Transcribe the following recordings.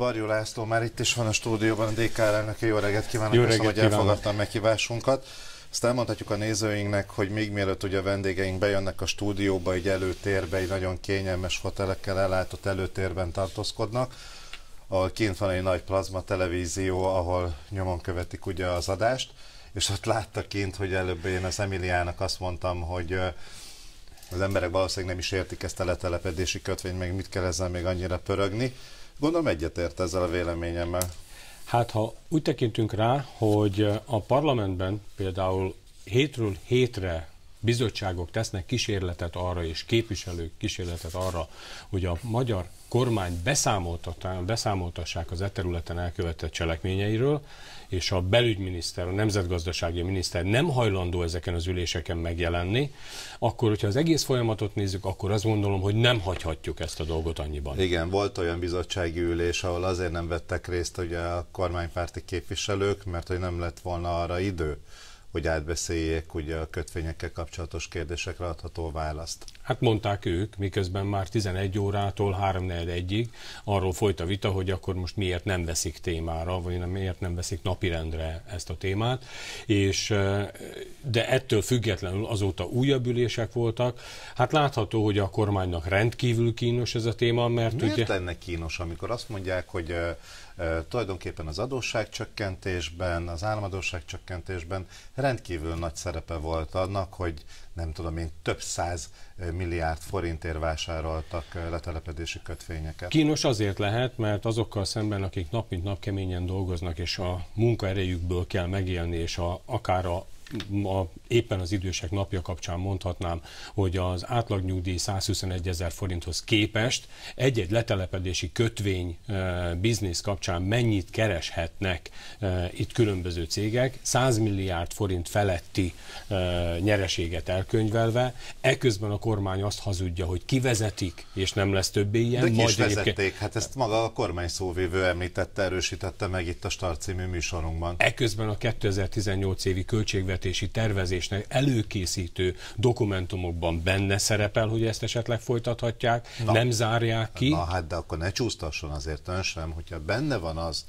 Varjú László már itt is van a stúdióban, a DK elnöke. Jó reggelt kívánok, Jó reggelt köszönöm, hogy elfogadtam meghívásunkat. Azt elmondhatjuk a nézőinknek, hogy még mielőtt ugye a vendégeink bejönnek a stúdióba, egy előtérbe, egy nagyon kényelmes fotelekkel ellátott előtérben tartózkodnak, ahol kint van egy nagy plazma televízió, ahol nyomon követik ugye az adást, és ott látta kint, hogy előbb én az Emiliának azt mondtam, hogy az emberek valószínűleg nem is értik ezt a letelepedési kötvényt, meg mit kell ezzel még annyira pörögni. Gondolom egyetért ezzel a véleményemmel. Hát ha úgy tekintünk rá, hogy a parlamentben például hétről hétre bizottságok tesznek kísérletet arra, és képviselők kísérletet arra, hogy a magyar kormány beszámoltassák az e területen elkövetett cselekményeiről, és a belügyminiszter, a nemzetgazdasági miniszter nem hajlandó ezeken az üléseken megjelenni, akkor, hogyha az egész folyamatot nézzük, akkor azt gondolom, hogy nem hagyhatjuk ezt a dolgot annyiban. Igen, volt olyan bizottsági ülés, ahol azért nem vettek részt ugye a kormánypárti képviselők, mert hogy nem lett volna arra idő hogy átbeszéljék ugye a kötvényekkel kapcsolatos kérdésekre adható választ. Hát mondták ők, miközben már 11 órától 3 ig arról folyt a vita, hogy akkor most miért nem veszik témára, vagy miért nem veszik napirendre ezt a témát, és de ettől függetlenül azóta újabb ülések voltak. Hát látható, hogy a kormánynak rendkívül kínos ez a téma, mert miért ugye... lenne kínos, amikor azt mondják, hogy tulajdonképpen az adósságcsökkentésben, az államadósságcsökkentésben rendkívül nagy szerepe volt annak, hogy nem tudom én, több száz milliárd forintért vásároltak letelepedési kötvényeket. Kínos azért lehet, mert azokkal szemben, akik nap mint nap keményen dolgoznak, és a munkaerejükből kell megélni, és a, akár a ma éppen az idősek napja kapcsán mondhatnám, hogy az átlag nyugdíj 121 ezer forinthoz képest egy-egy letelepedési kötvény eh, biznisz kapcsán mennyit kereshetnek eh, itt különböző cégek, 100 milliárd forint feletti eh, nyereséget elkönyvelve, eközben a kormány azt hazudja, hogy kivezetik, és nem lesz többé ilyen. De majd vezették, egyébként... hát ezt maga a kormány szóvévő említette, erősítette meg itt a Star című műsorunkban. Eközben a 2018 évi költségvetés költségvetési tervezésnek előkészítő dokumentumokban benne szerepel, hogy ezt esetleg folytathatják, na, nem zárják ki. Na hát, de akkor ne csúsztasson azért ön sem, hogyha benne van az,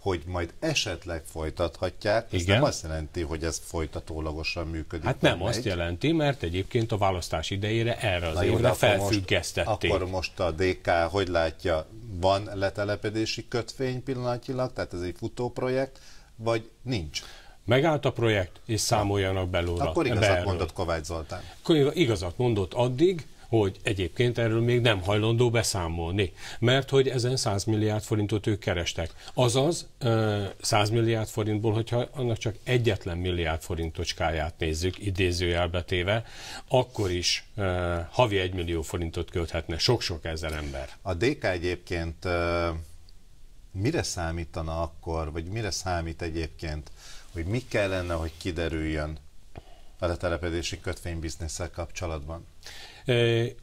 hogy majd esetleg folytathatják, ez Igen. nem azt jelenti, hogy ez folytatólagosan működik. Hát nem, nem azt jelenti, mert egyébként a választás idejére erre az Na évre jó, felfüggesztették. Most, akkor most a DK, hogy látja, van letelepedési kötvény pillanatilag, tehát ez egy futóprojekt, vagy nincs? Megállt a projekt, és számoljanak belőle. Akkor igazat belőle. mondott Kovács Zoltán. Akkor igazat mondott addig, hogy egyébként erről még nem hajlandó beszámolni, mert hogy ezen 100 milliárd forintot ők kerestek. Azaz 100 milliárd forintból, hogyha annak csak egyetlen milliárd forintocskáját nézzük, idézőjelbetéve, akkor is havi 1 millió forintot költhetne sok-sok ezer ember. A DK egyébként mire számítana akkor, vagy mire számít egyébként, hogy mi kellene, hogy kiderüljön a letelepedési kötvénybizniszel kapcsolatban?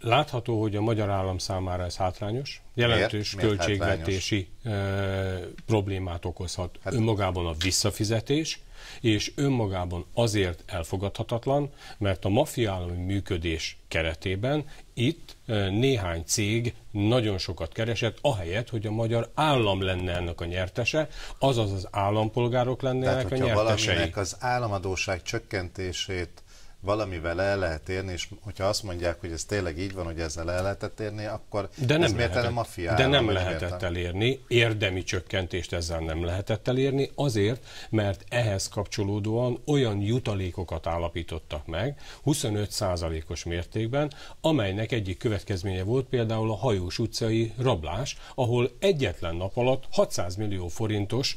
Látható, hogy a magyar állam számára ez hátrányos, jelentős Miért? Miért költségvetési hátrányos? problémát okozhat hát önmagában a visszafizetés, és önmagában azért elfogadhatatlan, mert a mafiállami működés keretében itt néhány cég nagyon sokat keresett, ahelyett, hogy a magyar állam lenne ennek a nyertese, azaz az állampolgárok lennének Tehát, a nyertesei. Tehát, az államadóság csökkentését valamivel el lehet érni, és hogyha azt mondják, hogy ez tényleg így van, hogy ezzel el lehetett érni, akkor de nem ez lehetett, mafiára, De nem lehetett értem? elérni, érdemi csökkentést ezzel nem lehetett elérni, azért, mert ehhez kapcsolódóan olyan jutalékokat állapítottak meg, 25%-os mértékben, amelynek egyik következménye volt például a hajós utcai rablás, ahol egyetlen nap alatt 600 millió forintos,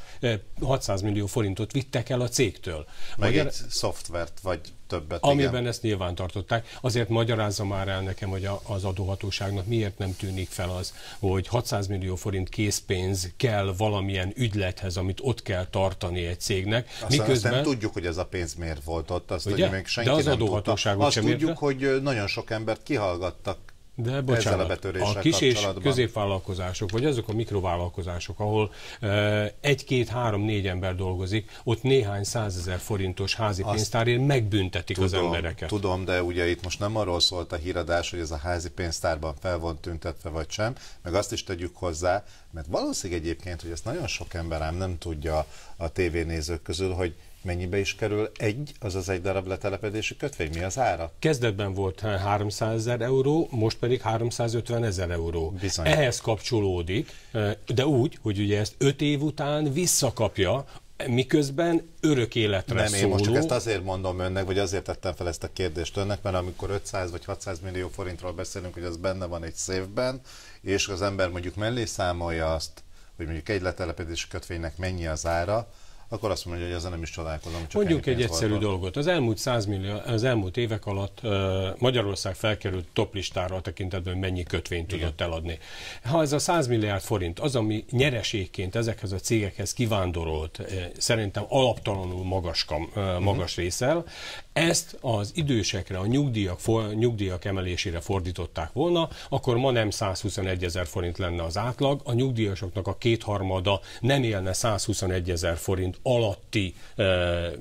600 eh, millió forintot vittek el a cégtől. Meg Magyar... egy szoftvert, vagy többet amiben ezt nyilván tartották, Azért magyarázza már el nekem, hogy a, az adóhatóságnak miért nem tűnik fel az, hogy 600 millió forint készpénz kell valamilyen ügylethez, amit ott kell tartani egy cégnek. Azt miközben... Azt nem tudjuk, hogy ez a pénz miért volt ott, azt, Ugye? hogy még senki De az nem adóhatóságot tudta. Azt sem tudjuk, érte? hogy nagyon sok embert kihallgattak de bocsánat, ezzel a betöréssel A kis és középvállalkozások, vagy azok a mikrovállalkozások, ahol uh, egy, két, három, négy ember dolgozik, ott néhány százezer forintos házi Azt pénztárért megbüntetik tudom, az embereket. Tudom, de ugye itt most nem arról szólt a híradás, hogy ez a házi pénztárban fel van tüntetve vagy sem, meg azt is tegyük hozzá, mert valószínűleg egyébként, hogy ezt nagyon sok ember ám nem tudja a tévénézők közül, hogy Mennyibe is kerül egy, azaz egy darab letelepedési kötvény? Mi az ára? Kezdetben volt 300 ezer euró, most pedig 350 ezer euró. Bizony. Ehhez kapcsolódik, de úgy, hogy ugye ezt 5 év után visszakapja miközben örök életre Nem, szóló... én most csak ezt azért mondom önnek, vagy azért tettem fel ezt a kérdést önnek, mert amikor 500 vagy 600 millió forintról beszélünk, hogy az benne van egy szévben, és az ember mondjuk mellé számolja azt, hogy mondjuk egy letelepedési kötvénynek mennyi az ára, akkor azt mondja, hogy ezzel nem is csodálkozom. Csak Mondjuk egy egyszerű voltam. dolgot. Az elmúlt, 100 millió, az elmúlt évek alatt Magyarország felkerült toplistára a tekintetben, hogy mennyi kötvényt Igen. tudott eladni. Ha ez a 100 milliárd forint az, ami nyereségként ezekhez a cégekhez kivándorolt, szerintem alaptalanul magas, kam, magas uh-huh. Mhm. részel, ezt az idősekre, a nyugdíjak, for, nyugdíjak emelésére fordították volna, akkor ma nem 121 ezer forint lenne az átlag, a nyugdíjasoknak a kétharmada nem élne 121 ezer forint alatti e,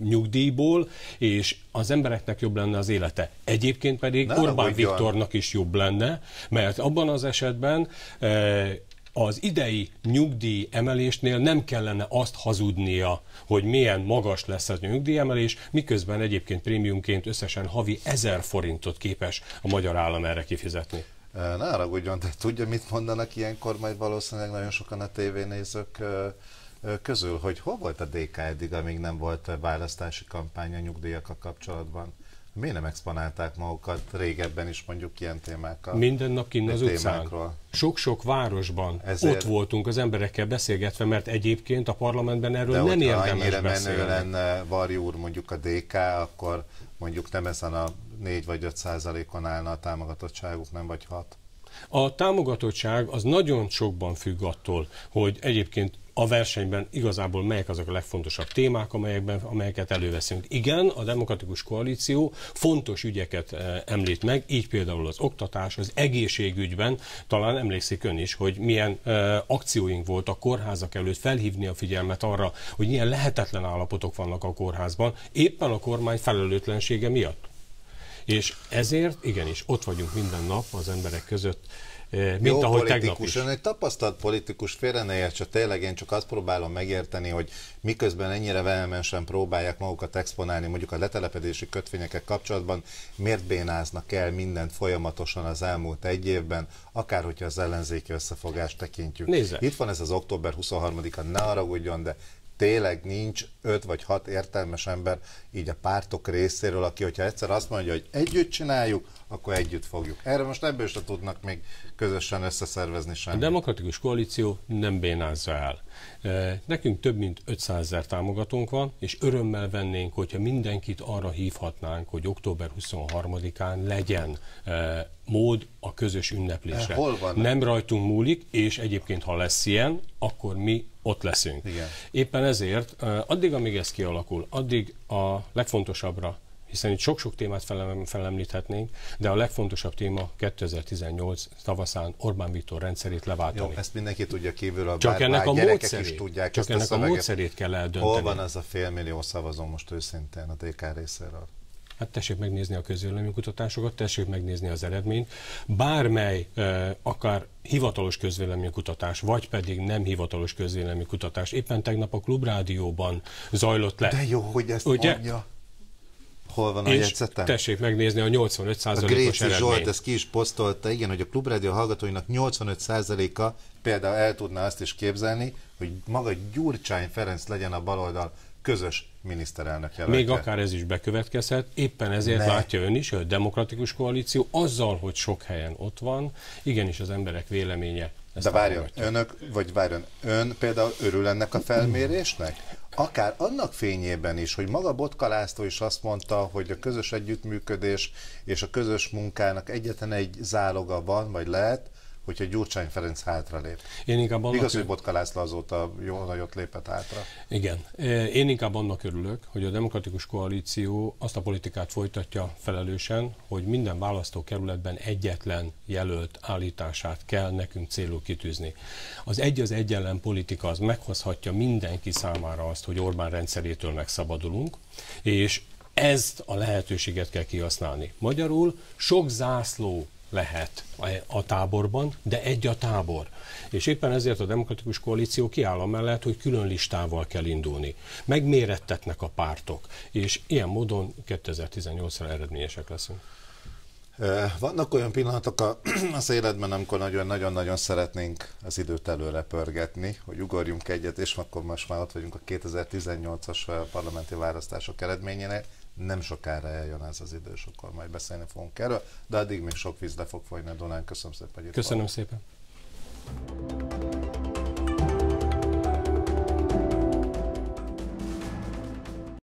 nyugdíjból, és az embereknek jobb lenne az élete. Egyébként pedig Na, Orbán Viktornak is jobb lenne, mert abban az esetben e, az idei nyugdíj emelésnél nem kellene azt hazudnia, hogy milyen magas lesz az nyugdíjemelés, miközben egyébként prémiumként összesen havi 1000 forintot képes a magyar állam erre kifizetni. Ne haragudjon, de tudja, mit mondanak ilyenkor majd valószínűleg nagyon sokan a tévénézők közül, hogy hol volt a DK eddig, amíg nem volt választási kampány a nyugdíjakkal kapcsolatban? Miért nem exponálták magukat régebben is mondjuk ilyen témákkal? Minden nap kint az utcán. Sok-sok városban Ezért... ott voltunk az emberekkel beszélgetve, mert egyébként a parlamentben erről De nem érdemes beszélni. menő lenne Varj úr mondjuk a DK, akkor mondjuk nem ezen a 4 vagy 5 százalékon állna a támogatottságuk, nem vagy 6? A támogatottság az nagyon sokban függ attól, hogy egyébként a versenyben igazából melyek azok a legfontosabb témák, amelyekben, amelyeket előveszünk. Igen, a demokratikus koalíció fontos ügyeket e, említ meg, így például az oktatás, az egészségügyben, talán emlékszik ön is, hogy milyen e, akcióink volt a kórházak előtt felhívni a figyelmet arra, hogy milyen lehetetlen állapotok vannak a kórházban, éppen a kormány felelőtlensége miatt. És ezért igenis ott vagyunk minden nap az emberek között, eh, mint Jó, ahogy tegnap is. Ön egy tapasztalt politikus, félre ne értse, tényleg én csak azt próbálom megérteni, hogy miközben ennyire vehemensen próbálják magukat exponálni, mondjuk a letelepedési kötvényekkel kapcsolatban, miért bénáznak el mindent folyamatosan az elmúlt egy évben, akár hogyha az ellenzéki összefogást tekintjük. Nézze. Itt van ez az október 23-a, ne haragudjon, de tényleg nincs öt vagy hat értelmes ember így a pártok részéről, aki hogyha egyszer azt mondja, hogy együtt csináljuk, akkor együtt fogjuk. Erre most ebből se tudnak még közösen összeszervezni semmit. A demokratikus koalíció nem bénázza el. E, nekünk több mint 500 ezer támogatónk van, és örömmel vennénk, hogyha mindenkit arra hívhatnánk, hogy október 23-án legyen e, mód a közös ünneplésre. E, hol van? Nem rajtunk múlik, és egyébként, ha lesz ilyen, akkor mi ott leszünk. Igen. Éppen ezért addig, amíg ez kialakul, addig a legfontosabbra hiszen itt sok-sok témát felemlíthetnénk, de a legfontosabb téma 2018 tavaszán Orbán Viktor rendszerét leváltani. Jó, ezt mindenki tudja kívülről, csak bár ennek a módszerét, is tudják Csak ennek a, a módszerét kell eldönteni. Hol van ez a félmillió szavazó most őszintén a DK részéről? Hát tessék megnézni a közvéleménykutatásokat, tessék megnézni az eredményt. Bármely, eh, akár hivatalos közvéleménykutatás, vagy pedig nem hivatalos közvéleménykutatás. Éppen tegnap a Klubrádióban zajlott le. De jó, hogy ezt Ugye? mondja. Hol van a jegyzetem? Tessék megnézni a 85%-os A Gréci Zsolt ezt ki is posztolta, igen, hogy a Klubrádió hallgatóinak 85%-a például el tudná azt is képzelni, hogy maga Gyurcsány Ferenc legyen a baloldal közös miniszterelnök jelöltje. Még akár ez is bekövetkezhet, éppen ezért ne. látja ön is, hogy a demokratikus koalíció azzal, hogy sok helyen ott van, igenis az emberek véleménye ezt De várjon, önök, vagy várjon, ön például örül ennek a felmérésnek? akár annak fényében is, hogy maga Botka László is azt mondta, hogy a közös együttműködés és a közös munkának egyetlen egy záloga van, vagy lehet, hogyha Gyurcsány Ferenc lép. Én inkább annak Igaz, hogy Botka László azóta jó nagyot lépett hátra. Igen. Én inkább annak örülök, hogy a demokratikus koalíció azt a politikát folytatja felelősen, hogy minden választókerületben egyetlen jelölt állítását kell nekünk célul kitűzni. Az egy az egy ellen politika az meghozhatja mindenki számára azt, hogy Orbán rendszerétől megszabadulunk, és ezt a lehetőséget kell kihasználni. Magyarul sok zászló lehet a táborban, de egy a tábor. És éppen ezért a demokratikus koalíció kiáll mellett, hogy külön listával kell indulni. Megmérettetnek a pártok, és ilyen módon 2018-ra eredményesek leszünk. Vannak olyan pillanatok a, az életben, amikor nagyon-nagyon-nagyon szeretnénk az időt előre pörgetni, hogy ugorjunk egyet, és akkor most már ott vagyunk a 2018-as parlamenti választások eredményénél, nem sokára eljön ez az idő, akkor majd beszélni fogunk erről, de addig még sok víz le fog folyni a Dunán. Köszönöm szépen, hogy itt Köszönöm hallom. szépen.